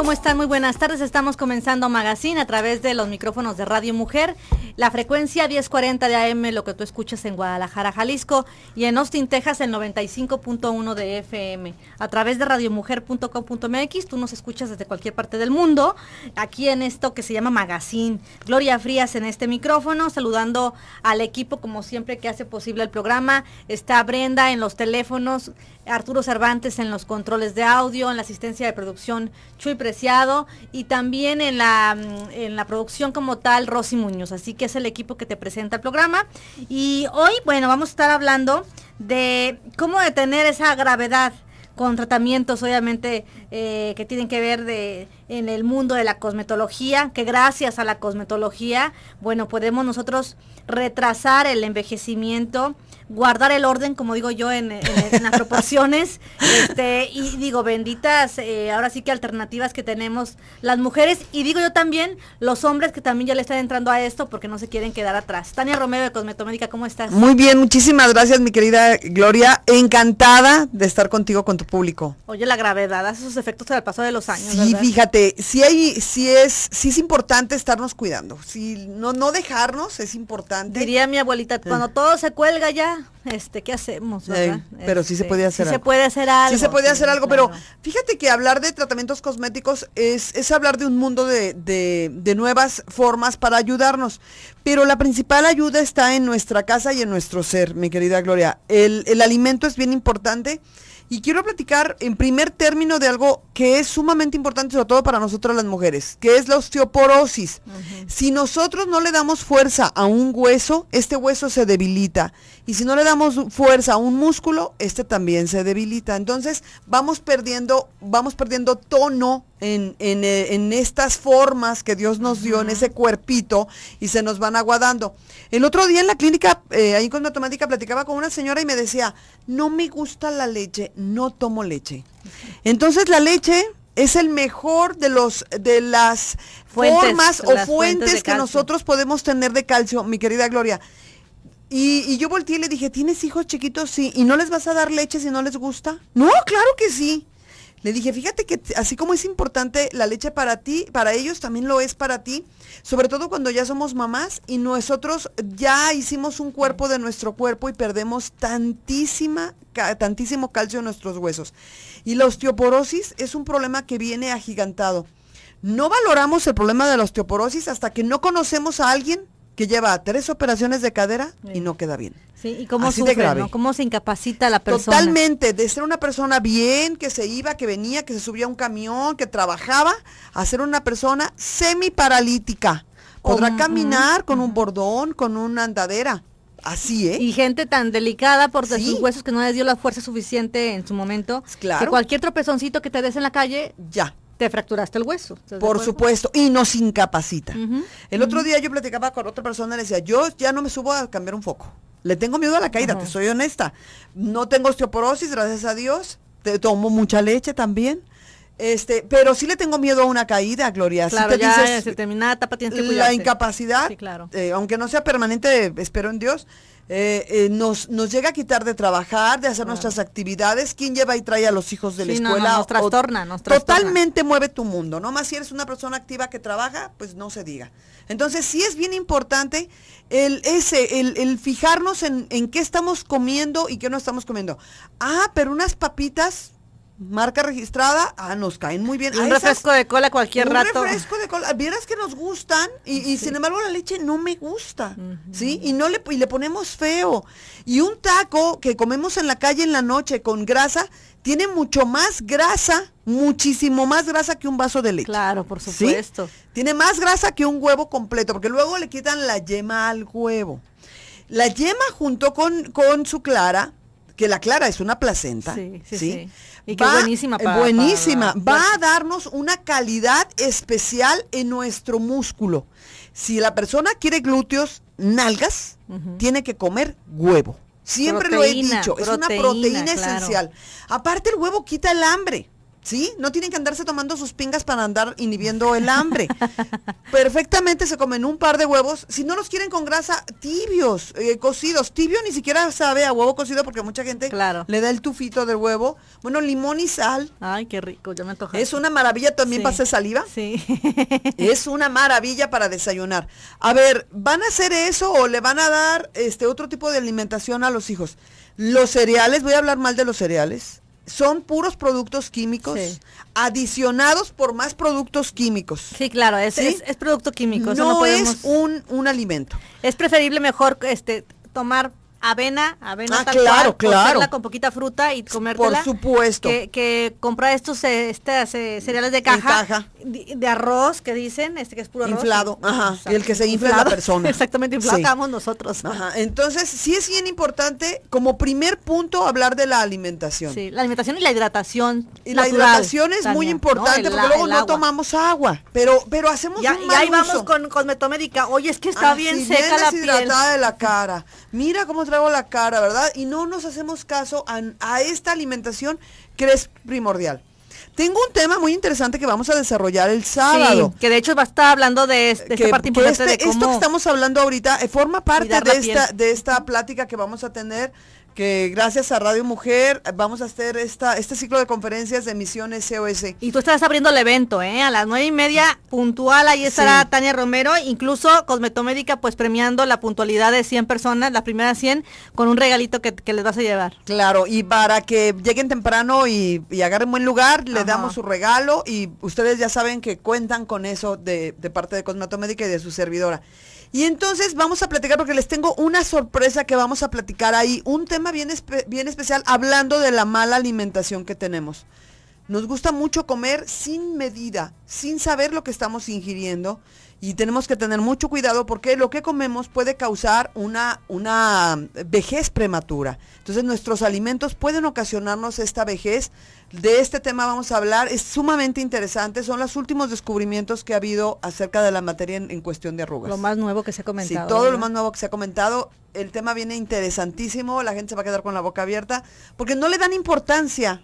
¿Cómo están? Muy buenas tardes. Estamos comenzando Magazine a través de los micrófonos de Radio Mujer. La frecuencia 1040 de AM, lo que tú escuchas en Guadalajara, Jalisco, y en Austin, Texas, el 95.1 de FM. A través de radiomujer.com.mx, tú nos escuchas desde cualquier parte del mundo, aquí en esto que se llama Magazine. Gloria Frías en este micrófono, saludando al equipo, como siempre, que hace posible el programa. Está Brenda en los teléfonos, Arturo Cervantes en los controles de audio, en la asistencia de producción Chuy Preciado, y también en la, mm, en la producción como tal, Rosy Muñoz. Así que el equipo que te presenta el programa. Y hoy, bueno, vamos a estar hablando de cómo detener esa gravedad con tratamientos obviamente eh, que tienen que ver de, en el mundo de la cosmetología, que gracias a la cosmetología, bueno, podemos nosotros retrasar el envejecimiento guardar el orden, como digo yo, en, las proporciones. Este, y digo, benditas, eh, ahora sí que alternativas que tenemos las mujeres. Y digo yo también, los hombres que también ya le están entrando a esto porque no se quieren quedar atrás. Tania Romero de Cosmetomédica, ¿cómo estás? Muy bien, muchísimas gracias, mi querida Gloria. Encantada de estar contigo, con tu público. Oye, la gravedad hace sus efectos al paso de los años. Sí, fíjate, si hay, si es, sí es importante estarnos cuidando. Si no, no dejarnos es importante. Diría mi abuelita, cuando todo se cuelga ya, este, ¿qué hacemos? pero sí se puede hacer algo. Se puede hacer algo. Sí se puede hacer algo, pero fíjate que hablar de tratamientos cosméticos es, es hablar de un mundo de, nuevas formas para ayudarnos. Pero la principal ayuda está en nuestra casa y en nuestro ser, mi querida Gloria. El, alimento es bien importante. Y quiero platicar en primer término de algo que es sumamente importante, sobre todo para nosotras las mujeres, que es la osteoporosis. Si nosotros no le damos fuerza a un hueso, este hueso se debilita y si no le damos fuerza a un músculo, este también se debilita. Entonces vamos perdiendo, vamos perdiendo tono en, eh, estas formas que Dios nos dio, en ese cuerpito, y se nos van aguadando. El otro día en la clínica, eh, ahí con automática platicaba con una señora y me decía, no me gusta la leche, no tomo leche. Entonces la leche es el mejor de los de las formas o fuentes que nosotros podemos tener de calcio, mi querida Gloria. Y, yo volteé y le dije, ¿tienes hijos chiquitos? Sí. ¿Y no les vas a dar leche si no les gusta? No, claro que sí. Le dije, fíjate que así como es importante la leche para ti, para ellos también lo es para ti, sobre todo cuando ya somos mamás y nosotros ya hicimos un cuerpo de nuestro cuerpo y perdemos tantísima, tantísimo calcio en nuestros huesos. Y la osteoporosis es un problema que viene agigantado. No valoramos el problema de la osteoporosis hasta que no conocemos a alguien que lleva tres operaciones de cadera y no queda bien. Sí, y cómo cómo se incapacita la persona. Totalmente, de ser una persona bien, que se iba, que venía, que se subía a un camión, que trabajaba, a ser una persona semi paralítica. Podrá caminar con un bordón, con una andadera. Así, ¿eh? Y gente tan delicada por sus huesos que no les dio la fuerza suficiente en su momento. Claro. Que cualquier tropezoncito que te des en la calle. Ya te fracturaste el hueso. Por supuesto, y nos incapacita. El otro día yo platicaba con otra persona, le decía, yo ya no me subo a cambiar un foco. Le tengo miedo a la caída, te soy honesta. No tengo osteoporosis, gracias a Dios. Te tomo mucha leche también. Este, pero sí le tengo miedo a una caída, Gloria. Claro, La incapacidad, claro. Eh, aunque no sea permanente, espero en Dios, eh, eh, nos, nos llega a quitar de trabajar, de hacer nuestras actividades, quién lleva y trae a los hijos de la escuela. nos trastorna, nos trastorna. Totalmente mueve tu mundo, ¿no? Más si eres una persona activa que trabaja, pues no se diga. Entonces sí es bien importante el, ese, el, el fijarnos en, en qué estamos comiendo y qué no estamos comiendo. Ah, pero unas papitas marca registrada, ah, nos caen muy bien. un ah, refresco de cola cualquier rato. Un refresco de cola, vieras que nos gustan y, sin embargo la leche no me gusta, ¿sí? Y no le, y le ponemos feo. Y un taco que comemos en la calle en la noche con grasa, tiene mucho más grasa, muchísimo más grasa que un vaso de leche. Claro, por supuesto. Tiene más grasa que un huevo completo, porque luego le quitan la yema al huevo. La yema junto con, con su clara, que la clara es una placenta, sí, sí, ¿sí? Y qué buenísima. buenísima. va a darnos una calidad especial en nuestro músculo. Si la persona quiere glúteos, nalgas, tiene que comer huevo. Siempre lo he dicho, es una proteína, esencial. Aparte el huevo quita el hambre. ¿Sí? No tienen que andarse tomando sus pingas para andar inhibiendo el hambre. Perfectamente se comen un par de huevos. Si no los quieren con grasa, tibios, eh, cocidos. Tibio ni siquiera sabe a huevo cocido porque mucha gente le da el tufito del huevo. Bueno, limón y sal. Ay, qué rico, ya me antojé. Es una maravilla también para hacer saliva. Sí. es una maravilla para desayunar. A ver, ¿van a hacer eso o le van a dar este otro tipo de alimentación a los hijos? Los cereales, voy a hablar mal de los cereales son puros productos químicos adicionados por más productos químicos. Sí, claro, es, es, producto químico. No, no es un, un alimento. Es preferible mejor este tomar avena, avena ah, claro, claro. con poquita fruta y comértela. Por supuesto. Que, que comprar estos eh, este, eh, cereales de caja, De, arroz que dicen, este que es puro arroz. Inflado, ajá, y el que se infla la persona. Exactamente, inflamos nosotros. Ajá, entonces sí es bien importante como primer punto hablar de la alimentación. Sí, la alimentación y la hidratación. Y la hidratación es muy importante porque luego no tomamos agua, pero pero hacemos ya, un mal ahí vamos con metomédica Oye, es que está bien seca la piel. de la cara. Mira cómo traigo la cara, ¿verdad? Y no nos hacemos caso a, esta alimentación que es primordial. Tengo un tema muy interesante que vamos a desarrollar el sábado. que de hecho va a estar hablando de, este, de parte importante Esto que estamos hablando ahorita eh, forma parte de esta plática que vamos a tener que gracias a Radio Mujer vamos a hacer esta, este ciclo de conferencias de misiones SOS. Y tú estás abriendo el evento, ¿eh? A las nueve y media puntual, ahí estará Tania Romero, incluso Cosmetomédica, pues premiando la puntualidad de 100 personas, las primeras 100, con un regalito que, les vas a llevar. Claro, y para que lleguen temprano y, agarren buen lugar, le damos su regalo y ustedes ya saben que cuentan con eso de, de parte de Cosmetomédica y de su servidora. Y entonces vamos a platicar porque les tengo una sorpresa que vamos a platicar ahí, un tema bien, bien especial hablando de la mala alimentación que tenemos. Nos gusta mucho comer sin medida, sin saber lo que estamos ingiriendo y tenemos que tener mucho cuidado porque lo que comemos puede causar una, una vejez prematura. Entonces nuestros alimentos pueden ocasionarnos esta vejez. De este tema vamos a hablar, es sumamente interesante, son los últimos descubrimientos que ha habido acerca de la materia en, cuestión de arrugas. Lo más nuevo que se ha comentado. Sí, todo lo más nuevo que se ha comentado. El tema viene interesantísimo, la gente se va a quedar con la boca abierta porque no le dan importancia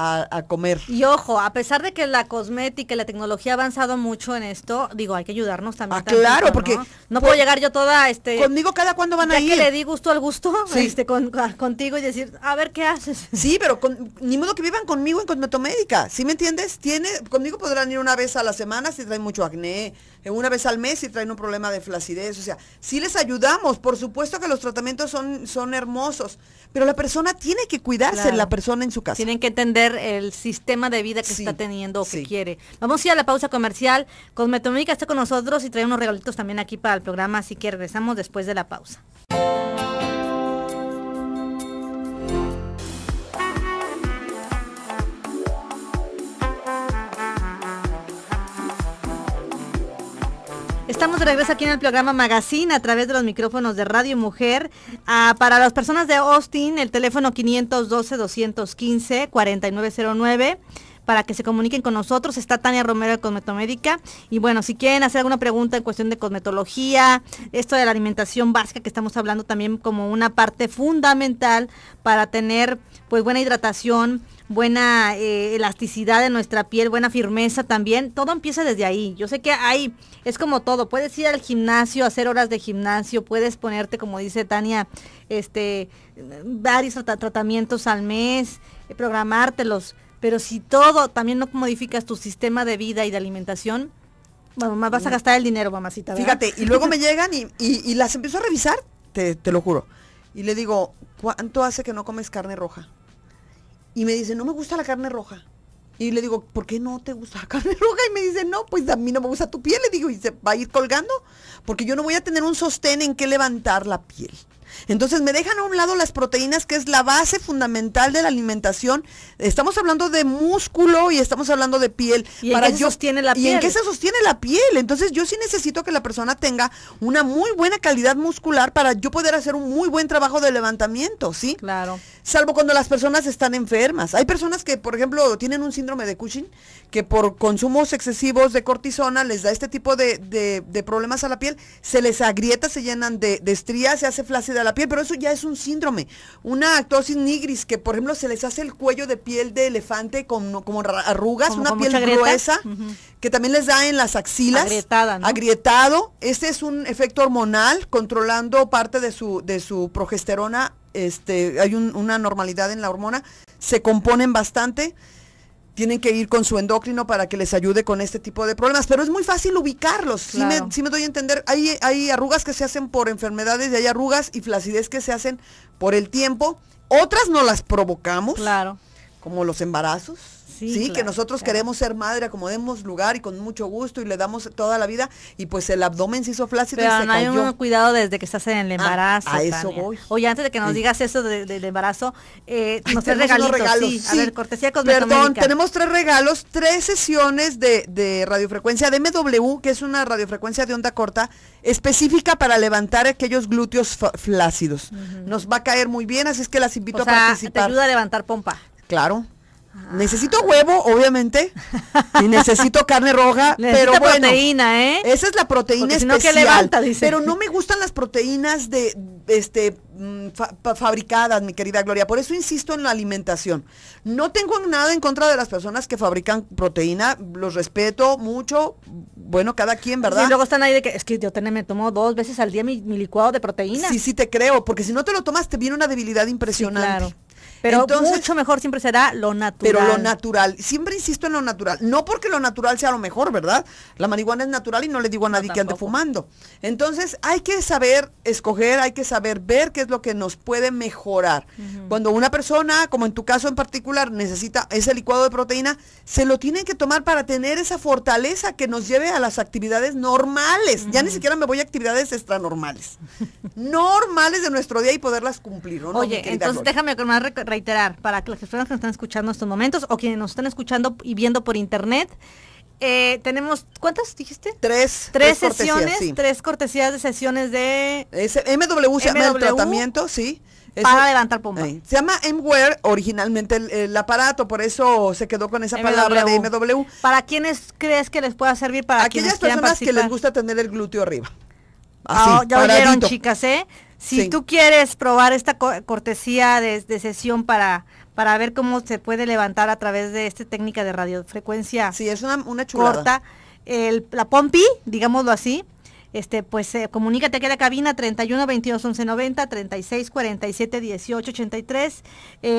a, comer. Y ojo, a pesar de que la cosmética y la tecnología ha avanzado mucho en esto, digo, hay que ayudarnos también. Ah, claro, porque... ¿no? Pues puedo llegar yo toda, este... Conmigo cada cuando van a ir. que le di gusto al gusto, sí. este, contigo y decir, a ver, ¿qué haces? Sí, pero ni modo que vivan conmigo en cosmetomédica, ¿sí me entiendes? Tiene, conmigo podrán ir una vez a la semana si traen mucho acné, eh, una vez al mes si traen un problema de flacidez, o sea, si les ayudamos, por supuesto que los tratamientos son, son hermosos, pero la persona tiene que cuidarse, la persona en su casa. Tienen que entender el sistema de vida que está teniendo o que quiere. Vamos a ir a la pausa comercial. cosmetomica está con nosotros y trae unos regalitos también aquí para el programa, así que regresamos después de la pausa. Estamos de regreso aquí en el programa Magazine a través de los micrófonos de Radio Mujer. Ah, para las personas de Austin, el teléfono 512-215-4909 para que se comuniquen con nosotros. Está Tania Romero de Cosmetomédica. Y bueno, si quieren hacer alguna pregunta en cuestión de cosmetología, esto de la alimentación básica que estamos hablando también como una parte fundamental para tener pues buena hidratación, buena eh, elasticidad de nuestra piel, buena firmeza también. Todo empieza desde ahí. Yo sé que ahí es como todo. Puedes ir al gimnasio, hacer horas de gimnasio, puedes ponerte, como dice Tania, este, varios tratamientos al mes, eh, programártelos. Pero si todo también no modificas tu sistema de vida y de alimentación, vas a gastar el dinero, mamacita. Fíjate, y luego me llegan y, las empiezo a revisar, te lo juro. Y le digo, ¿cuánto hace que no comes carne roja? y me dice, no me gusta la carne roja. Y le digo, ¿por qué no te gusta la carne roja? Y me dice, no, pues a mí no me gusta tu piel. Le digo, ¿y se va a ir colgando? Porque yo no voy a tener un sostén en que levantar la piel. Entonces me dejan a un lado las proteínas, que es la base fundamental de la alimentación. Estamos hablando de músculo y estamos hablando de piel. ¿Y para en qué la piel? ¿Y en qué se sostiene la piel? Entonces yo sí necesito que la persona tenga una muy buena calidad muscular para yo poder hacer un muy buen trabajo de levantamiento, ¿sí? Claro salvo cuando las personas están enfermas. Hay personas que, por ejemplo, tienen un síndrome de Cushing, que por consumos excesivos de cortisona les da este tipo de, problemas a la piel, se les agrieta, se llenan de, estrías, se hace flácida la piel, pero eso ya es un síndrome. Una actosis nigris, que por ejemplo se les hace el cuello de piel de elefante con, como arrugas, una piel gruesa, que también les da en las axilas. Agrietada, Agrietado. Este es un efecto hormonal controlando parte de su, de su progesterona este, hay una normalidad en la hormona, se componen bastante, tienen que ir con su endocrino para que les ayude con este tipo de problemas, pero es muy fácil ubicarlos, si, me, doy a entender, hay, hay arrugas que se hacen por enfermedades y hay arrugas y flacidez que se hacen por el tiempo, otras no las provocamos, claro. como los embarazos, Sí, que nosotros queremos ser madre, acomodemos lugar y con mucho gusto y le damos toda la vida y pues el abdomen se hizo flácido Pero hay un cuidado desde que estás en el ah, embarazo. a eso voy. Oye, antes de que nos digas eso del de, embarazo, eh, nos tres Regalos, sí. A ver, cortesía Perdón, tenemos tres regalos, tres sesiones de, radiofrecuencia de MW, que es una radiofrecuencia de onda corta específica para levantar aquellos glúteos flácidos. Nos va a caer muy bien, así es que las invito a participar. Te ayuda a levantar pompa. Claro. Necesito huevo, obviamente, y necesito carne roja, pero bueno. ¿eh? Esa es la proteína especial. Pero no me gustan las proteínas de este mm, fabricadas, mi querida Gloria. Por eso insisto en la alimentación. No tengo nada en contra de las personas que fabrican proteína, los respeto mucho. Bueno, cada quien, ¿verdad? Y luego están ahí de que es que yo me tomo dos veces al día mi, licuado de proteína. Sí, sí te creo, porque si no te lo tomas te viene una debilidad impresionante. claro. Pero mucho mejor siempre será lo natural. Pero lo natural. Siempre insisto en lo natural. No porque lo natural sea lo mejor, ¿verdad? La marihuana es natural y no le digo a nadie que ande fumando. Entonces hay que saber escoger, hay que saber ver qué es lo que nos puede mejorar. Cuando una persona, como en tu caso en particular, necesita ese licuado de proteína, se lo tienen que tomar para tener esa fortaleza que nos lleve a las actividades normales. Ya ni siquiera me voy a actividades extranormales. normales de nuestro día y poderlas cumplir. no, Oye, entonces déjame con más reiterar para las personas que nos están escuchando en estos momentos o quienes nos están escuchando y viendo por internet, eh, tenemos, ¿cuántas dijiste? Tres. Tres, sesiones, tres cortesías de sesiones de... MW se llama el tratamiento, sí. Es para el, levantar se llama MWare originalmente el, aparato, por eso se quedó con esa palabra de MW. ¿Para quienes crees que les pueda servir para Aquellas quienes personas que les gusta tener el glúteo arriba? Ah, ya chicas, ¿eh? Si tú quieres probar esta cortesía de, sesión para, ver cómo se puede levantar a través de esta técnica de radiofrecuencia. Sí, es una, Corta, la pompi, digámoslo así, este, pues eh, comunícate aquí a la cabina 31 22 11 90 36 47 18 83.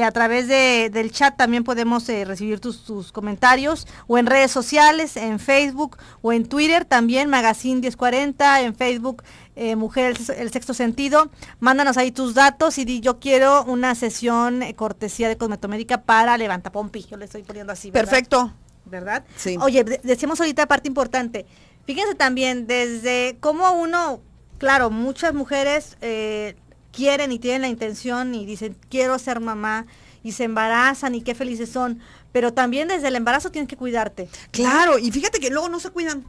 a través de, del chat también podemos eh, recibir tus, tus, comentarios o en redes sociales, en Facebook o en Twitter también, Magazine 1040, en Facebook eh, Mujer el, Sexto Sentido. Mándanos ahí tus datos y yo quiero una sesión cortesía de Cosmetomédica para Levanta Yo le estoy poniendo así. Perfecto. ¿Verdad? Sí. Oye, decíamos ahorita parte importante. Fíjense también desde cómo uno, claro, muchas mujeres eh, quieren y tienen la intención y dicen, quiero ser mamá y se embarazan y qué felices son, pero también desde el embarazo tienes que cuidarte. Claro, y fíjate que luego no se cuidan.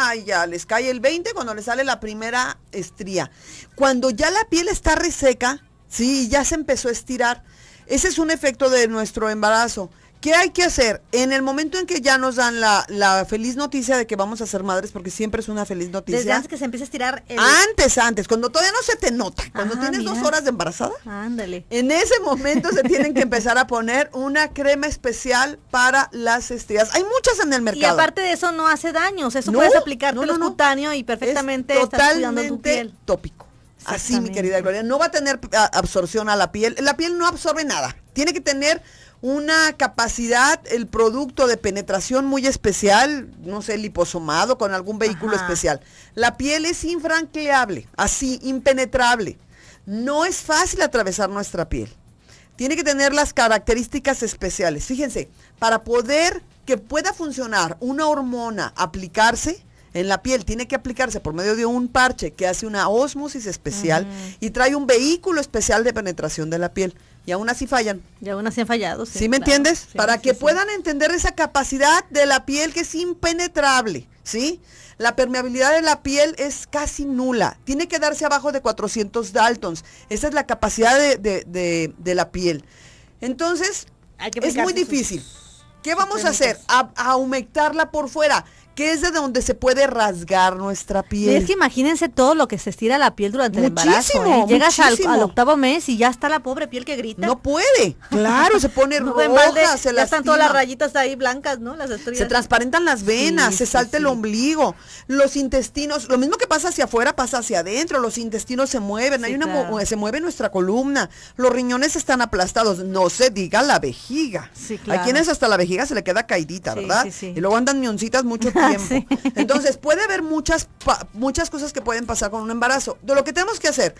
Ay, ya les cae el 20 cuando les sale la primera estría. Cuando ya la piel está reseca, sí, ya se empezó a estirar. Ese es un efecto de nuestro embarazo. ¿Qué hay que hacer? En el momento en que ya nos dan la, feliz noticia de que vamos a ser madres, porque siempre es una feliz noticia. Desde antes que se empiece a estirar. Antes, antes, cuando todavía no se te nota, cuando tienes dos horas de embarazada. Ándale. En ese momento se tienen que empezar a poner una crema especial para las estrías. Hay muchas en el mercado. Y aparte de eso no hace daño, o sea, eso puedes aplicar no, y perfectamente es Tópico. Así, mi querida Gloria, no va a tener eh, absorción a la piel. La piel no absorbe nada. Tiene que tener una capacidad, el producto de penetración muy especial, no sé, liposomado con algún vehículo especial. La piel es infranqueable, así, impenetrable. No es fácil atravesar nuestra piel. Tiene que tener las características especiales. Fíjense, para poder que pueda funcionar una hormona aplicarse, en la piel tiene que aplicarse por medio de un parche que hace una osmosis especial y trae un vehículo especial de penetración de la piel. Y aún así fallan. Y aún así han fallado. ¿Sí, me entiendes? Para que puedan entender esa capacidad de la piel que es impenetrable, ¿sí? La permeabilidad de la piel es casi nula. Tiene que darse abajo de 400 Daltons. Esa es la capacidad de, la piel. Entonces, es muy difícil. ¿Qué vamos a hacer? a, humectarla por fuera que es de donde se puede rasgar nuestra piel. es que imagínense todo lo que se estira la piel durante el embarazo. ¿eh? Llegas al, octavo mes y ya está la pobre piel que grita. No puede, claro, se pone roja, Ya están todas las rayitas ahí blancas, ¿no? Las estrellas. Se transparentan las venas, se salta el ombligo, los intestinos, lo mismo que pasa hacia afuera pasa hacia adentro, los intestinos se mueven, hay una se mueve nuestra columna, los riñones están aplastados, no se diga la vejiga. Claro. Hay quienes hasta la vejiga se le queda caidita, ¿verdad? Sí, Y luego andan mioncitas mucho Ah, Entonces, puede haber muchas, muchas cosas que pueden pasar con un embarazo. De lo que tenemos que hacer,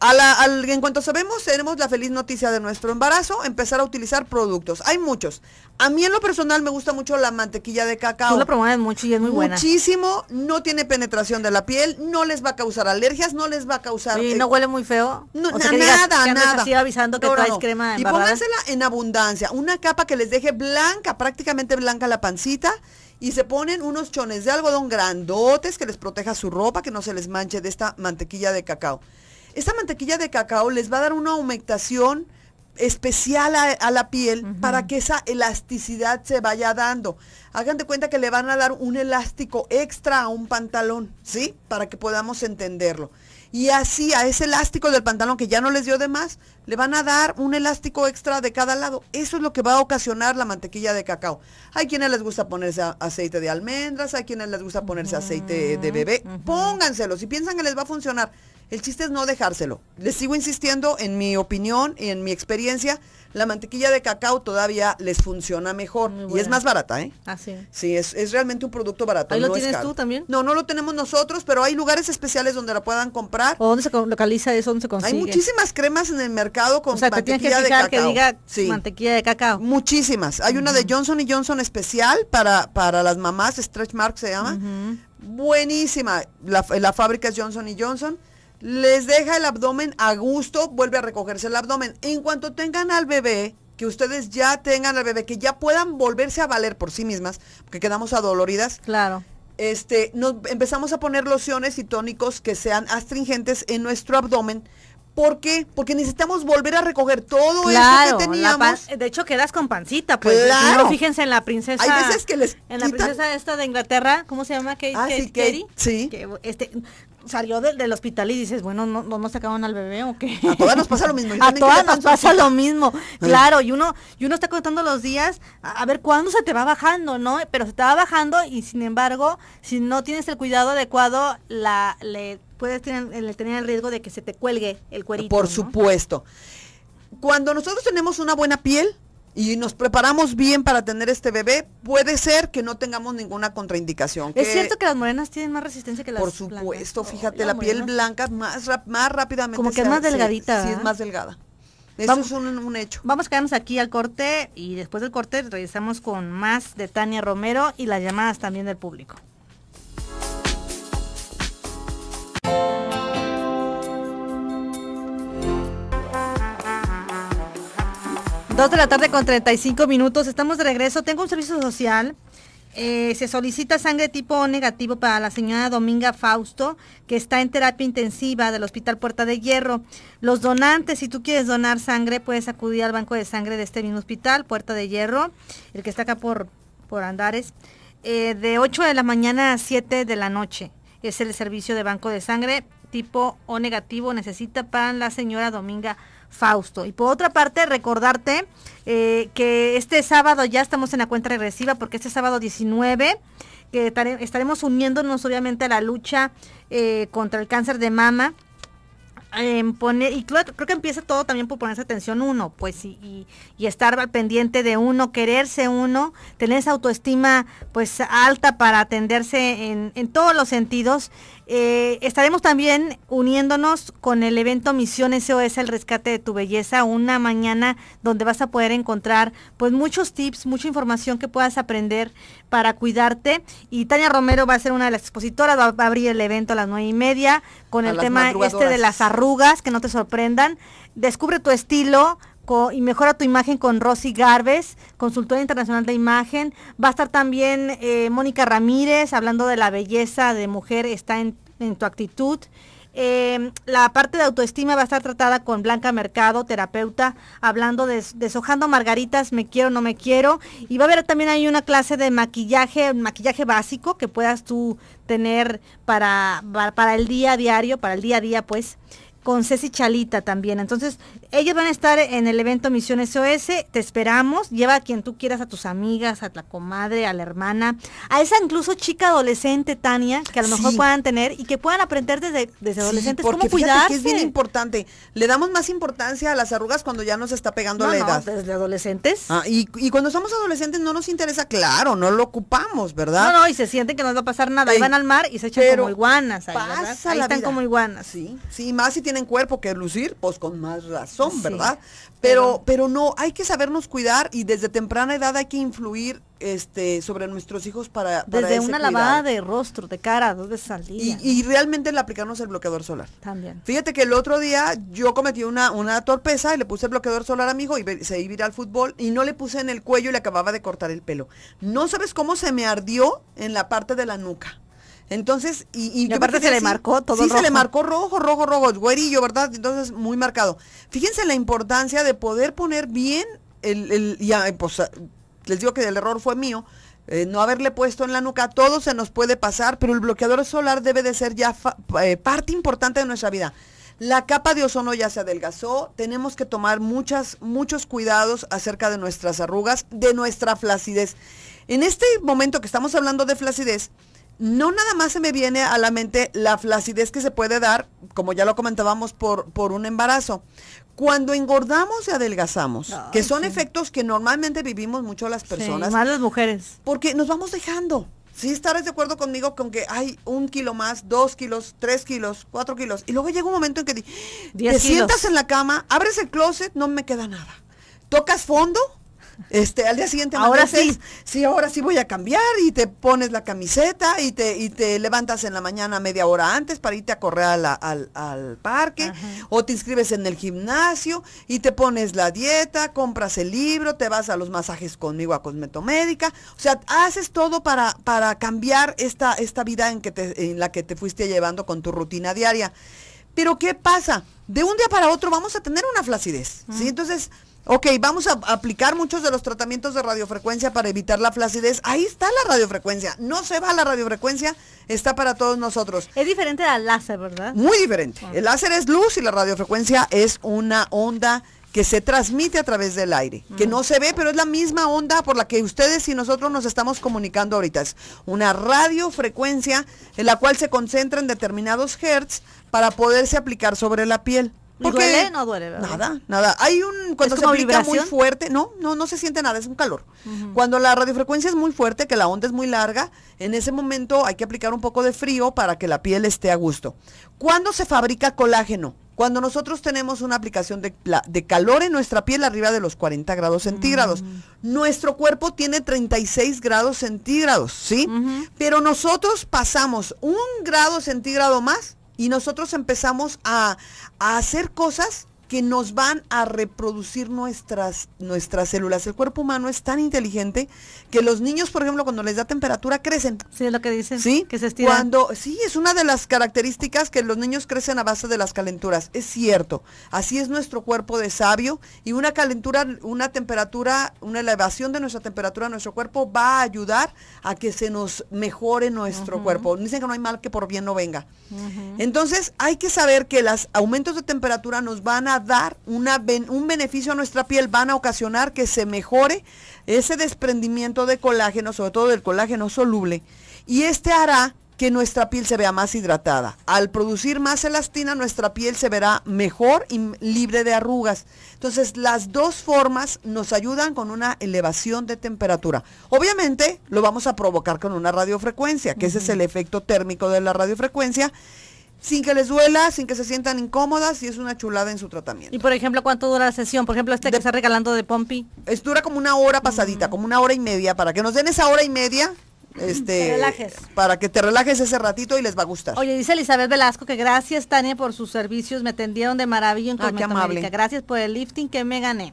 a la, en cuanto sabemos, tenemos la feliz noticia de nuestro embarazo, empezar a utilizar productos. Hay muchos. A mí en lo personal me gusta mucho la mantequilla de cacao. Tú la promueves mucho y es muy buena. Muchísimo, no tiene penetración de la piel, no les va a causar alergias, no les va a causar... ¿Y eh, no huele muy feo? No, nada, nada. avisando que Y póngansela en abundancia, una capa que les deje blanca, prácticamente blanca la pancita y se ponen unos chones de algodón grandotes que les proteja su ropa, que no se les manche de esta mantequilla de cacao. Esta mantequilla de cacao les va a dar una humectación especial a, la piel para que esa elasticidad se vaya dando. Hagan de cuenta que le van a dar un elástico extra a un pantalón, ¿sí? Para que podamos entenderlo. Y así a ese elástico del pantalón que ya no les dio de más, le van a dar un elástico extra de cada lado. Eso es lo que va a ocasionar la mantequilla de cacao. Hay quienes les gusta ponerse aceite de almendras, hay quienes les gusta ponerse aceite de mm, bebé. Pónganselo, si piensan que les va a funcionar. El chiste es no dejárselo. Les sigo insistiendo, en mi opinión y en mi experiencia, la mantequilla de cacao todavía les funciona mejor y es más barata, ¿eh? Así. Sí, es, es, realmente un producto barato. ¿Ahí lo no tienes tú también? No, no lo tenemos nosotros, pero hay lugares especiales donde la puedan comprar. ¿O dónde se localiza eso? ¿Dónde se Hay muchísimas cremas en el mercado con mantequilla de cacao. Muchísimas. Hay una de Johnson y Johnson especial para, para las mamás, Stretch Mark se llama. Buenísima. La, la, fábrica es Johnson Johnson. Les deja el abdomen a gusto, vuelve a recogerse el abdomen. En cuanto tengan al bebé, que ustedes ya tengan al bebé, que ya puedan volverse a valer por sí mismas, porque quedamos adoloridas. Claro este, nos empezamos a poner lociones y tónicos que sean astringentes en nuestro abdomen ¿Por qué? Porque necesitamos volver a recoger todo eso que teníamos. de hecho, quedas con pancita, pues. No, fíjense en la princesa. Hay veces que les. En la princesa esta de Inglaterra, ¿cómo se llama? ah, sí, Katie? Sí. Que, este, salió del hospital y dices, bueno, ¿no, no sacaron al bebé o qué? A todas nos pasa lo mismo. a todas nos pasa lo mismo. Claro, y uno, y uno está contando los días a, a, ver cuándo se te va bajando, ¿no? Pero se te va bajando y sin embargo, si no tienes el cuidado adecuado, la, le, puedes tener, el riesgo de que se te cuelgue el cuerito. Por supuesto. Cuando nosotros tenemos una buena piel, y nos preparamos bien para tener este bebé, puede ser que no tengamos ninguna contraindicación. Es cierto que las morenas tienen más resistencia que las Por supuesto, fíjate, oh, la, piel blanca más, más rápidamente. Como que es más delgadita. sí, es más delgada. Eso es un, un, hecho. Vamos a quedarnos aquí al corte y después del corte regresamos con más de Tania Romero y las llamadas también del público. Dos de la tarde con 35 minutos. Estamos de regreso. Tengo un servicio social. Eh, se solicita sangre tipo O negativo para la señora Dominga Fausto, que está en terapia intensiva del Hospital Puerta de Hierro. Los donantes, si tú quieres donar sangre, puedes acudir al banco de sangre de este mismo hospital, Puerta de Hierro, el que está acá por, por Andares, eh, de 8 de la mañana a 7 de la noche. Es el servicio de banco de sangre tipo O negativo necesita para la señora Dominga Fausto. Y por otra parte, recordarte eh, que este sábado ya estamos en la cuenta regresiva porque este sábado 19 que estaremos uniéndonos obviamente a la lucha eh, contra el cáncer de mama y creo, que empieza todo también por ponerse atención uno, pues, y, y, estar al pendiente de uno, quererse uno, tener esa autoestima, pues, alta para atenderse en, en todos los sentidos. Eh, estaremos también uniéndonos con el evento Misión SOS, el rescate de tu belleza, una mañana donde vas a poder encontrar, pues, muchos tips, mucha información que puedas aprender para cuidarte. Y Tania Romero va a ser una de las expositoras, va, a abrir el evento a las nueve y media con el tema este de las arrugas que no te sorprendan. Descubre tu estilo y mejora tu imagen con Rosy Garbes, consultora internacional de imagen. Va a estar también eh, Mónica Ramírez hablando de la belleza de mujer, está en, tu actitud. Eh, la parte de autoestima va a estar tratada con Blanca Mercado, terapeuta, hablando de deshojando margaritas, me quiero, no me quiero. Y va a haber también ahí una clase de maquillaje, maquillaje básico que puedas tú tener para, para el día a diario, para el día a día, pues con Ceci Chalita también. Entonces, ellos van a estar en el evento Misiones SOS, te esperamos, lleva a quien tú quieras, a tus amigas, a la comadre, a la hermana, a esa incluso chica adolescente, Tania, que a lo mejor puedan tener y que puedan aprender desde, desde sí, adolescentes porque cómo es bien importante, le damos más importancia a las arrugas cuando ya nos está pegando la edad. No, desde adolescentes. Ah, y, cuando somos adolescentes no nos interesa, claro, no lo ocupamos, ¿verdad? No, no, y se sienten que no va a pasar nada, van al mar y se echan como iguanas ahí, ¿verdad? Ahí están como iguanas. Sí, sí, más si en cuerpo que lucir, pues con más razón, ¿verdad? Pero, pero, no, hay que sabernos cuidar y desde temprana edad hay que influir este, sobre nuestros hijos para... desde una lavada de rostro, de cara, ¿dónde salida Y, realmente le aplicamos el bloqueador solar. También. Fíjate que el otro día yo cometí una, una torpeza y le puse el bloqueador solar a mi hijo y se iba a ir al fútbol y no le puse en el cuello y le acababa de cortar el pelo. No sabes cómo se me ardió en la parte de la nuca. Entonces, y, aparte se le marcó todo. Sí, se le marcó rojo, rojo, rojo, güerillo, ¿verdad? Entonces, muy marcado. Fíjense la importancia de poder poner bien el, el ya, pues, ah, les digo que el error fue mío. Eh, no haberle puesto en la nuca, todo se nos puede pasar, pero el bloqueador solar debe de ser ya eh, parte importante de nuestra vida. La capa de ozono ya se adelgazó, tenemos que tomar muchas, muchos cuidados acerca de nuestras arrugas, de nuestra flacidez. En este momento que estamos hablando de flacidez, no nada más se me viene a la mente la flacidez que se puede dar, como ya lo comentábamos, por, por un embarazo. Cuando engordamos y adelgazamos, que son efectos que normalmente vivimos mucho las personas. Sí, más las mujeres. Porque nos vamos dejando. Si estarás de acuerdo conmigo con que hay un kilo más, dos kilos, tres kilos, cuatro kilos. Y luego llega un momento en que te sientas en la cama, abres el closet, no me queda nada. Tocas fondo este, al día siguiente ahora sí. sí, ahora sí voy a cambiar y te pones la camiseta y te, y te levantas en la mañana media hora antes para irte a correr al, parque o te inscribes en el gimnasio y te pones la dieta, compras el libro, te vas a los masajes conmigo a cosmetomédica, o sea, haces todo para, para cambiar esta, esta vida en, que en la que te fuiste llevando con tu rutina diaria. Pero ¿qué pasa? De un día para otro vamos a tener una flacidez, ¿sí? Entonces Ok, vamos a aplicar muchos de los tratamientos de radiofrecuencia para evitar la flacidez. Ahí está la radiofrecuencia. No se va la radiofrecuencia, está para todos nosotros. Es diferente al láser, ¿verdad? Muy diferente. Ah. El láser es luz y la radiofrecuencia es una onda que se transmite a través del aire, que mm. no se ve, pero es la misma onda por la que ustedes y nosotros nos estamos comunicando ahorita. Es una radiofrecuencia en la cual se concentran determinados hertz para poderse aplicar sobre la piel. No duele, Nada, nada. Hay un cuando se aplica muy fuerte, no, no, no se siente nada, es un calor. Cuando la radiofrecuencia es muy fuerte, que la onda es muy larga, en ese momento hay que aplicar un poco de frío para que la piel esté a gusto. ¿Cuándo se fabrica colágeno? Cuando nosotros tenemos una aplicación de, calor en nuestra piel arriba de los 40 grados centígrados, mm. nuestro cuerpo tiene 36 grados centígrados, ¿sí? Pero nosotros pasamos un grado centígrado más y nosotros empezamos a, hacer cosas que nos van a reproducir nuestras, nuestras células. El cuerpo humano es tan inteligente que los niños, por ejemplo, cuando les da temperatura, crecen. Sí, es lo que dicen. Sí, que se estiran. Cuando, sí, es una de las características que los niños crecen a base de las calenturas. Es cierto. Así es nuestro cuerpo de sabio y una calentura, una temperatura, una elevación de nuestra temperatura en nuestro cuerpo va a ayudar a que se nos mejore nuestro cuerpo. Dicen que no hay mal que por bien no venga. Entonces, hay que saber que los aumentos de temperatura nos van a dar un beneficio a nuestra piel, van a ocasionar que se mejore ese desprendimiento de colágeno, sobre todo del colágeno soluble, y este hará que nuestra piel se vea más hidratada. Al producir más elastina, nuestra piel se verá mejor y libre de arrugas. Entonces, las dos formas nos ayudan con una elevación de temperatura. Obviamente, lo vamos a provocar con una radiofrecuencia, que ese es el efecto térmico de la radiofrecuencia, sin que les duela, sin que se sientan incómodas y es una chulada en su tratamiento. Y por ejemplo, ¿cuánto dura la sesión? Por ejemplo, este que está regalando de Pompi. Es dura como una hora pasadita, mm. como una hora y media, para que nos den esa hora y media. Este, relajes. Para que te relajes ese ratito y les va a gustar. Oye, dice Elizabeth Velasco que gracias Tania por sus servicios, me atendieron de maravilla en ah, amable. Gracias por el lifting que me gané.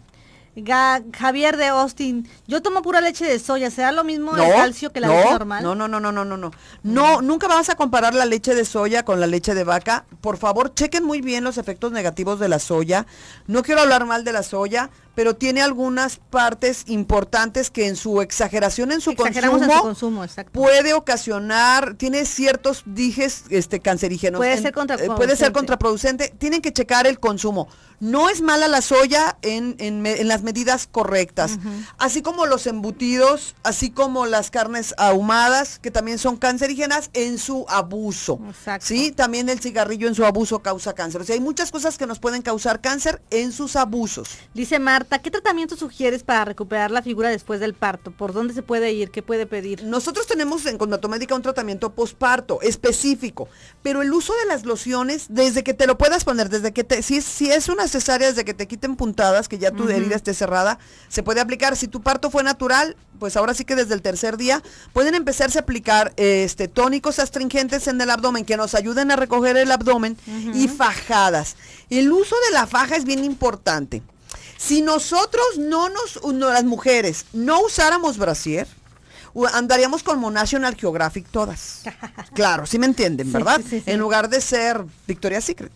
Javier de Austin, yo tomo pura leche de soya, ¿será lo mismo el calcio que la leche normal? No, no, no, no, no, no, no. No, nunca vas a comparar la leche de soya con la leche de vaca. Por favor, chequen muy bien los efectos negativos de la soya. No quiero hablar mal de la soya, pero tiene algunas partes importantes que en su exageración en su consumo, puede ocasionar, tiene ciertos dijes este, cancerígenos. Puede, eh, ser contraproducente. Tienen que checar el consumo. No es mala la soya en, las medidas correctas, así como los embutidos, así como las carnes ahumadas, que también son cancerígenas, en su abuso. Sí, también el cigarrillo en su abuso causa cáncer. O sea, hay muchas cosas que nos pueden causar cáncer en sus abusos. Dice Marta ¿Hasta ¿qué tratamiento sugieres para recuperar la figura después del parto? ¿Por dónde se puede ir? ¿Qué puede pedir? Nosotros tenemos en médica un tratamiento posparto específico, pero el uso de las lociones, desde que te lo puedas poner, desde que si, es, una cesárea, desde que te quiten puntadas, que ya tu herida esté cerrada, se puede aplicar. Si tu parto fue natural, pues ahora sí que desde el tercer día pueden empezarse a aplicar este, tónicos astringentes en el abdomen que nos ayuden a recoger el abdomen y fajadas. El uso de la faja es bien importante. Si nosotros no nos, las mujeres, no usáramos brasier, andaríamos como National Geographic todas. Claro, sí me entienden, ¿verdad? en lugar de ser Victoria's Secret.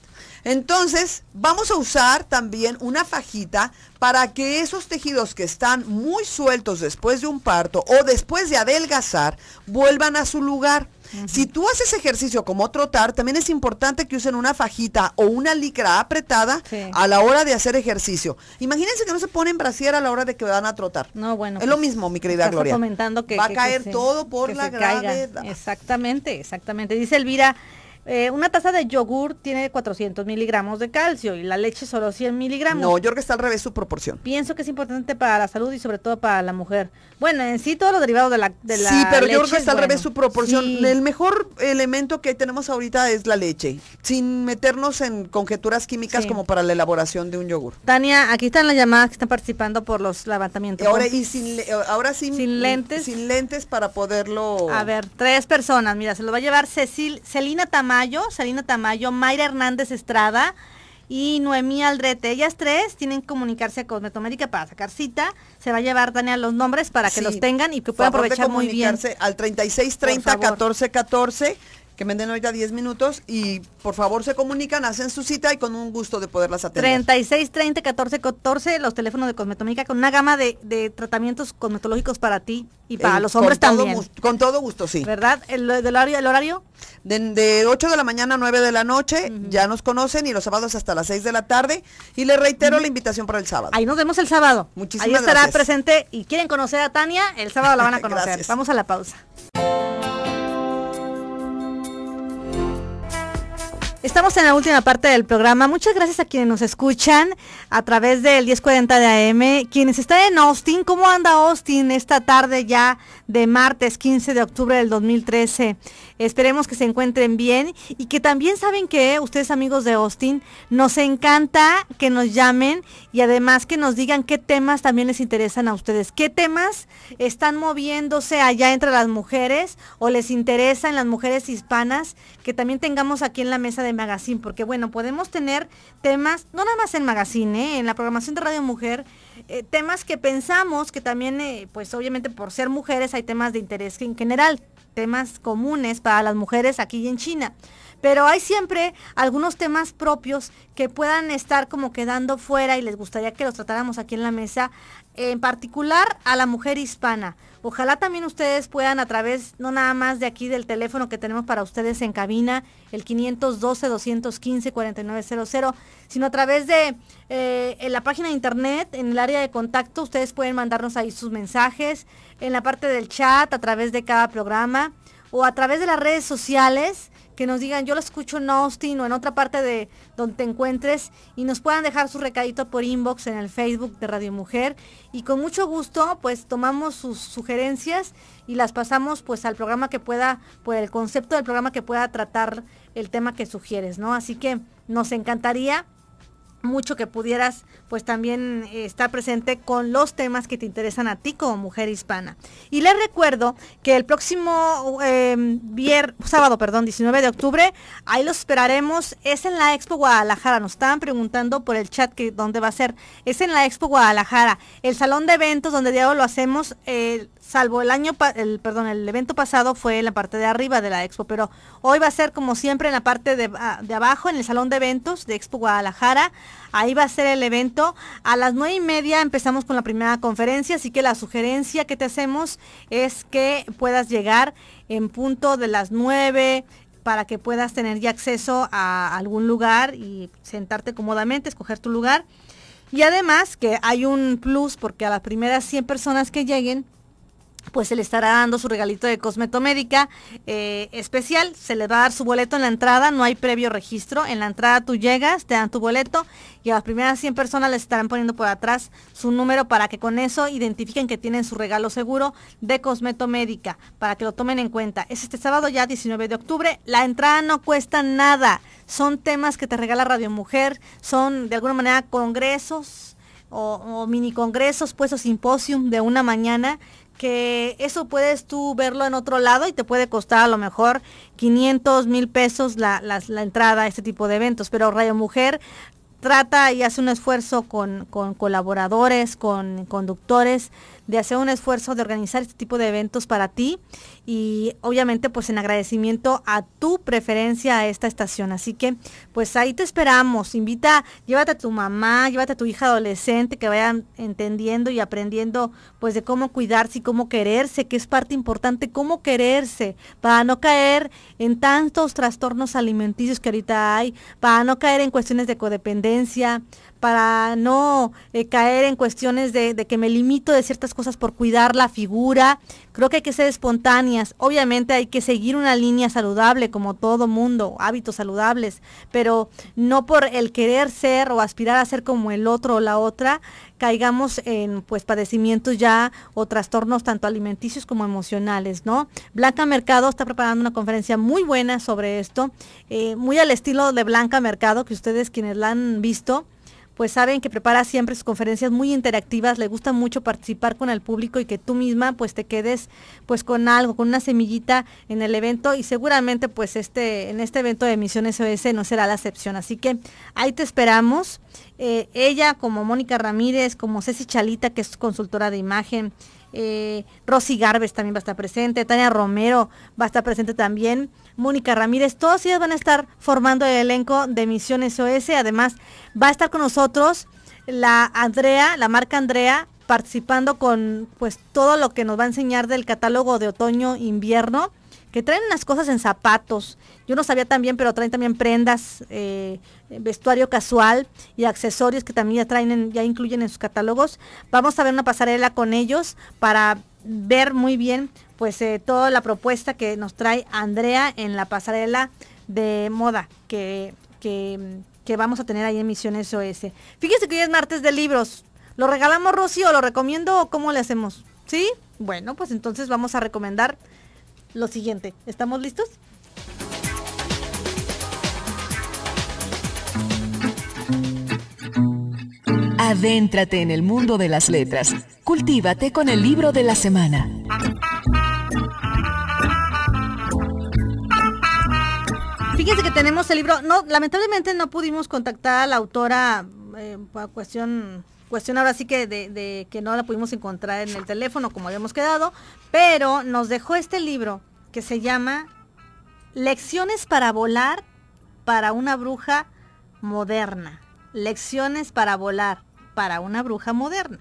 Entonces, vamos a usar también una fajita para que esos tejidos que están muy sueltos después de un parto o después de adelgazar vuelvan a su lugar. Si tú haces ejercicio como trotar, también es importante que usen una fajita o una licra apretada a la hora de hacer ejercicio. Imagínense que no se ponen brasier a la hora de que van a trotar. No, bueno. Es lo pues, mismo, mi querida Gloria. comentando que va a caer todo por la gravedad. Exactamente, exactamente. Dice Elvira eh, una taza de yogur tiene 400 miligramos de calcio y la leche solo 100 miligramos. No, yo que está al revés su proporción. Pienso que es importante para la salud y sobre todo para la mujer. Bueno, en sí todo lo derivado de la, leche Sí, pero yo creo que está al revés su proporción. El mejor elemento que tenemos ahorita es la leche, sin meternos en conjeturas químicas como para la elaboración de un yogur. Tania, aquí están las llamadas que están participando por los levantamientos. Ahora, y sin, eh, ahora sin, sin mm, lentes. Sin lentes para poderlo... A ver, tres personas. Mira, se lo va a llevar Cecil, Celina Tamar Salina Tamayo, Mayra Hernández Estrada y Noemí Aldrete. Ellas tres tienen que comunicarse a Cosmetomérica para sacar cita. Se va a llevar, Tania, los nombres para que los tengan y que puedan aprovechar muy bien. Al 3630 1414. 14 que ahorita 10 minutos y por favor se comunican, hacen su cita y con un gusto de poderlas atender. 36, 30, 14, 14, los teléfonos de cosmetomica con una gama de, tratamientos cosmetológicos para ti y para los hombres también. con todo gusto, sí. ¿Verdad? ¿El, horario? El horario? De, 8 de la mañana a 9 de la noche, ya nos conocen y los sábados hasta las 6 de la tarde. Y les reitero la invitación para el sábado. Ahí nos vemos el sábado. Muchísimas gracias. Ahí estará presente y quieren conocer a Tania, el sábado la van a conocer. Vamos a la pausa. Estamos en la última parte del programa. Muchas gracias a quienes nos escuchan a través del 1040 de AM. Quienes están en Austin, ¿cómo anda Austin esta tarde ya de martes 15 de octubre del 2013? Esperemos que se encuentren bien y que también saben que ustedes amigos de Austin, nos encanta que nos llamen y además que nos digan qué temas también les interesan a ustedes, qué temas están moviéndose allá entre las mujeres o les interesan las mujeres hispanas que también tengamos aquí en la mesa de Magazine, porque bueno, podemos tener temas, no nada más en Magazine, ¿eh? en la programación de Radio Mujer, eh, temas que pensamos que también, eh, pues obviamente por ser mujeres hay temas de interés en general temas comunes para las mujeres aquí en China pero hay siempre algunos temas propios que puedan estar como quedando fuera y les gustaría que los tratáramos aquí en la mesa, en particular a la mujer hispana. Ojalá también ustedes puedan a través, no nada más de aquí del teléfono que tenemos para ustedes en cabina, el 512-215-4900, sino a través de eh, la página de internet, en el área de contacto, ustedes pueden mandarnos ahí sus mensajes, en la parte del chat, a través de cada programa, o a través de las redes sociales que nos digan, yo lo escucho en Austin o en otra parte de donde te encuentres y nos puedan dejar su recadito por inbox en el Facebook de Radio Mujer. Y con mucho gusto, pues tomamos sus sugerencias y las pasamos pues al programa que pueda, por pues, el concepto del programa que pueda tratar el tema que sugieres, ¿no? Así que nos encantaría mucho que pudieras pues también eh, está presente con los temas que te interesan a ti como mujer hispana. Y les recuerdo que el próximo em, viernes sábado, perdón, 19 de octubre, ahí los esperaremos, es en la Expo Guadalajara, nos estaban preguntando por el chat que dónde va a ser, es en la Expo Guadalajara, el salón de eventos donde Diablo lo hacemos, salvo el año, el, perdón, el evento pasado fue en la parte de arriba de la expo, pero hoy va a ser como siempre en la parte de, ah, de abajo, en el salón de eventos de Expo Guadalajara. Ahí va a ser el evento. A las nueve y media empezamos con la primera conferencia, así que la sugerencia que te hacemos es que puedas llegar en punto de las nueve para que puedas tener ya acceso a algún lugar y sentarte cómodamente, escoger tu lugar. Y además que hay un plus porque a las primeras 100 personas que lleguen pues se le estará dando su regalito de cosmetomédica eh, especial. Se le va a dar su boleto en la entrada, no hay previo registro. En la entrada tú llegas, te dan tu boleto y a las primeras 100 personas les estarán poniendo por atrás su número para que con eso identifiquen que tienen su regalo seguro de cosmetomédica, para que lo tomen en cuenta. Es este sábado ya 19 de octubre. La entrada no cuesta nada. Son temas que te regala Radio Mujer, son de alguna manera congresos o, mini congresos, pues o simposium de una mañana que eso puedes tú verlo en otro lado y te puede costar a lo mejor 500 mil pesos la, entrada a este tipo de eventos, pero Radio Mujer trata y hace un esfuerzo con, con colaboradores, con conductores, de hacer un esfuerzo de organizar este tipo de eventos para ti y obviamente pues en agradecimiento a tu preferencia a esta estación. Así que pues ahí te esperamos. Invita, llévate a tu mamá, llévate a tu hija adolescente que vayan entendiendo y aprendiendo pues de cómo cuidarse y cómo quererse, que es parte importante, cómo quererse para no caer en tantos trastornos alimenticios que ahorita hay, para no caer en cuestiones de codependencia, para no eh, caer en cuestiones de, de que me limito de ciertas cosas por cuidar la figura Creo que hay que ser espontáneas. Obviamente hay que seguir una línea saludable como todo mundo, hábitos saludables, pero no por el querer ser o aspirar a ser como el otro o la otra, caigamos en pues padecimientos ya o trastornos tanto alimenticios como emocionales, ¿no? Blanca Mercado está preparando una conferencia muy buena sobre esto, eh, muy al estilo de Blanca Mercado, que ustedes quienes la han visto, pues saben que prepara siempre sus conferencias muy interactivas, le gusta mucho participar con el público y que tú misma pues te quedes pues con algo, con una semillita en el evento y seguramente pues este en este evento de Emisión SOS no será la excepción, así que ahí te esperamos. Eh, ella como Mónica Ramírez, como Ceci Chalita, que es consultora de imagen, eh, Rosy Garbes también va a estar presente, Tania Romero va a estar presente también, Mónica Ramírez, todos ellas van a estar formando el elenco de Misiones SOS, además va a estar con nosotros la Andrea, la marca Andrea, participando con pues todo lo que nos va a enseñar del catálogo de otoño-invierno, que traen unas cosas en zapatos, yo no sabía también, pero traen también prendas, eh, vestuario casual y accesorios que también ya traen, ya incluyen en sus catálogos. Vamos a ver una pasarela con ellos para ver muy bien pues eh, toda la propuesta que nos trae Andrea en la pasarela de moda que, que, vamos a tener ahí en Misiones OS. Fíjense que hoy es martes de libros. ¿Lo regalamos, o ¿Lo recomiendo o cómo le hacemos? ¿Sí? Bueno, pues entonces vamos a recomendar lo siguiente. ¿Estamos listos? Adéntrate en el mundo de las letras. Cultívate con el libro de la semana. Fíjense que tenemos el libro. No, lamentablemente no pudimos contactar a la autora eh, por cuestión ahora sí que de, que no la pudimos encontrar en el teléfono como habíamos quedado, pero nos dejó este libro que se llama Lecciones para volar para una bruja moderna. Lecciones para volar para una bruja moderna.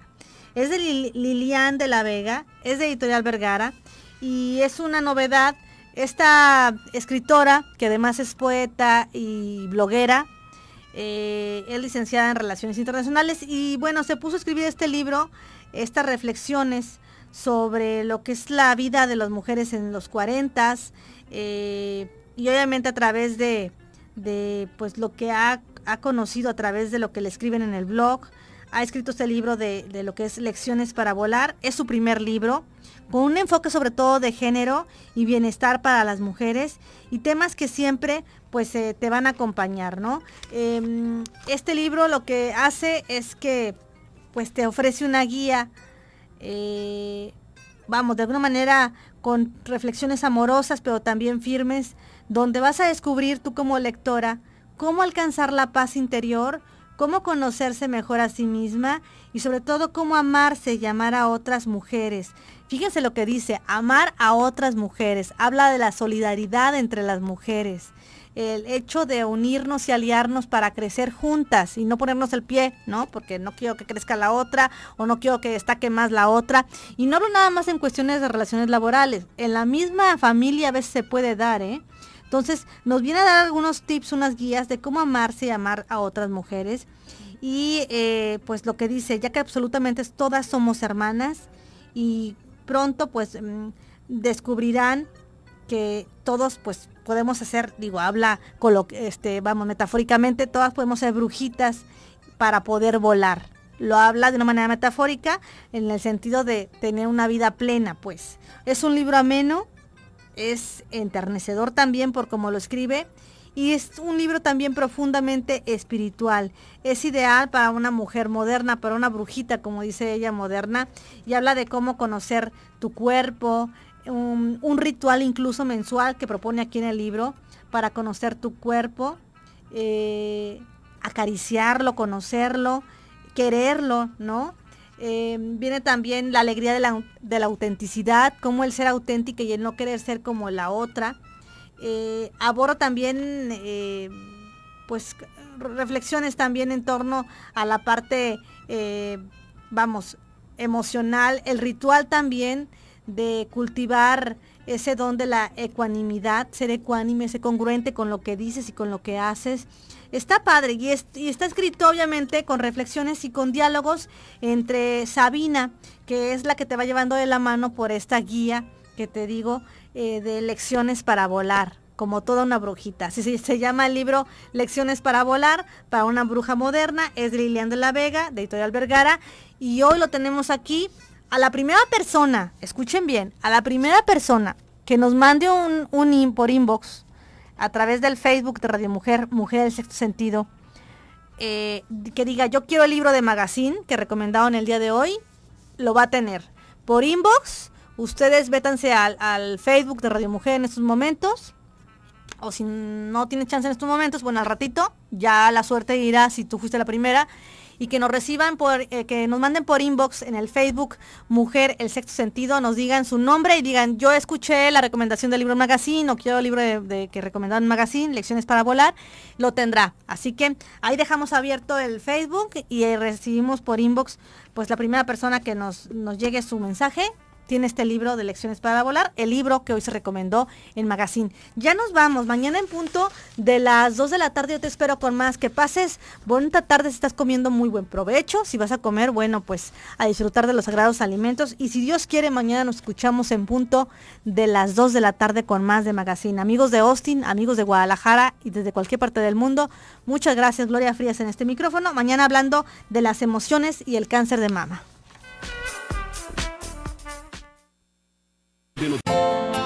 Es de Lilian de la Vega, es de Editorial Vergara y es una novedad. Esta escritora, que además es poeta y bloguera, eh, es licenciada en Relaciones Internacionales y bueno, se puso a escribir este libro, estas reflexiones sobre lo que es la vida de las mujeres en los 40 eh, y obviamente a través de, de pues lo que ha, ha, conocido a través de lo que le escriben en el blog ha escrito este libro de, lo que es Lecciones para Volar. Es su primer libro, con un enfoque sobre todo de género y bienestar para las mujeres y temas que siempre pues eh, te van a acompañar, ¿no? Em, este libro lo que hace es que pues te ofrece una guía, eh, vamos, de alguna manera con reflexiones amorosas pero también firmes, donde vas a descubrir tú como lectora cómo alcanzar la paz interior, cómo conocerse mejor a sí misma y sobre todo cómo amarse y amar a otras mujeres. Fíjense lo que dice, amar a otras mujeres, habla de la solidaridad entre las mujeres, el hecho de unirnos y aliarnos para crecer juntas y no ponernos el pie, ¿no? Porque no quiero que crezca la otra o no quiero que destaque más la otra. Y no lo nada más en cuestiones de relaciones laborales, en la misma familia a veces se puede dar, ¿eh? Entonces, nos viene a dar algunos tips, unas guías de cómo amarse y amar a otras mujeres. Y eh, pues lo que dice, ya que absolutamente todas somos hermanas y pronto pues mm, descubrirán que todos pues podemos hacer, digo, habla, este, vamos, metafóricamente, todas podemos ser brujitas para poder volar. Lo habla de una manera metafórica en el sentido de tener una vida plena, pues. Es un libro ameno, es enternecedor también por cómo lo escribe y es un libro también profundamente espiritual. Es ideal para una mujer moderna, para una brujita, como dice ella, moderna, y habla de cómo conocer tu cuerpo, un, ritual incluso mensual que propone aquí en el libro para conocer tu cuerpo, eh, acariciarlo, conocerlo, quererlo, ¿no? Em, viene también la alegría de la, autenticidad, como el ser auténtica y el no querer ser como la otra. Eh, aboro también, eh, pues, reflexiones también en torno a la parte, eh, vamos, emocional, el ritual también de cultivar ese don de la ecuanimidad, ser ecuánime, ser congruente con lo que dices y con lo que haces. Está padre y, está escrito obviamente con reflexiones y con diálogos entre Sabina, que es la que te va llevando de la mano por esta guía que te digo eh, de lecciones para volar como toda una brujita. Sí, se llama el libro Lecciones para volar para una bruja moderna. Es de de la Vega, de Editorial Vergara. Y hoy lo tenemos aquí a la primera persona, escuchen bien, a la primera persona que nos mande un, un por inbox a través del Facebook de Radio Mujer, Mujer del Sexto Sentido, eh, que diga yo quiero el libro de magazine que recomendaron el día de hoy, lo va a tener. Por inbox, ustedes vétanse al, al Facebook de Radio Mujer en estos momentos. O si no tiene chance en estos momentos, bueno, al ratito, ya la suerte irá si tú fuiste la primera y que nos reciban por, eh, que nos manden por inbox en el Facebook Mujer El Sexto Sentido, nos digan su nombre y digan, yo escuché la recomendación del libro Magazine o quiero el libro de, que recomendaron Magazine, Lecciones para Volar, lo tendrá. Así que ahí dejamos abierto el Facebook y eh, recibimos por inbox pues la primera persona que nos, nos llegue su mensaje tiene este libro de Lecciones para Volar, el libro que hoy se recomendó en Magazine. Ya nos vamos, mañana en punto de las 2 de la tarde yo te espero con más. Que pases bonita tarde si estás comiendo muy buen provecho. Si vas a comer, bueno, pues a disfrutar de los sagrados alimentos. Y si Dios quiere, mañana nos escuchamos en punto de las 2 de la tarde con más de Magazine. Amigos de Austin, amigos de Guadalajara y desde cualquier parte del mundo, muchas gracias Gloria Frías en este micrófono. Mañana hablando de las emociones y el cáncer de mama. pelo